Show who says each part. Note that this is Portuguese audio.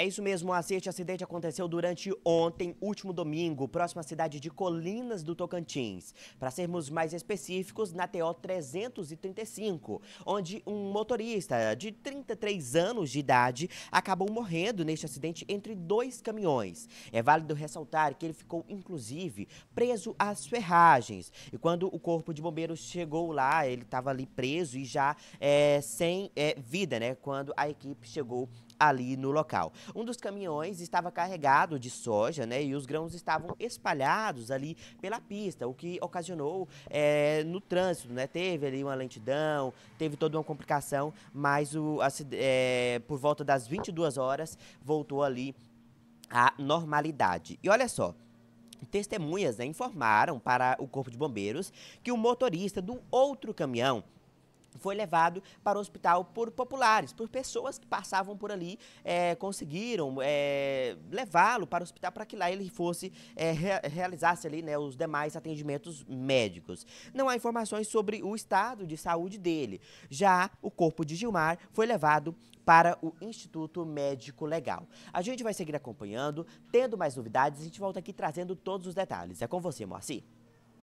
Speaker 1: É isso mesmo, Este acidente aconteceu durante ontem, último domingo, próximo à cidade de Colinas do Tocantins. Para sermos mais específicos, na TO 335, onde um motorista de 33 anos de idade acabou morrendo neste acidente entre dois caminhões. É válido ressaltar que ele ficou, inclusive, preso às ferragens. E quando o corpo de bombeiros chegou lá, ele estava ali preso e já é, sem é, vida, né? Quando a equipe chegou ali no local. Um dos caminhões estava carregado de soja, né? E os grãos estavam espalhados ali pela pista, o que ocasionou é, no trânsito, né? Teve ali uma lentidão, teve toda uma complicação, mas o, a, é, eh, por volta das 22 horas voltou ali à normalidade. E olha só, Testemunhas né, informaram para o Corpo de Bombeiros que o motorista do outro caminhão foi levado para o hospital por populares, por pessoas que passavam por ali, é, conseguiram é, levá-lo para o hospital para que lá ele fosse é, re realizasse ali né, os demais atendimentos médicos. Não há informações sobre o estado de saúde dele. Já o corpo de Gilmar foi levado para o Instituto Médico Legal. A gente vai seguir acompanhando, tendo mais novidades, a gente volta aqui trazendo todos os detalhes. É com você, Moacir.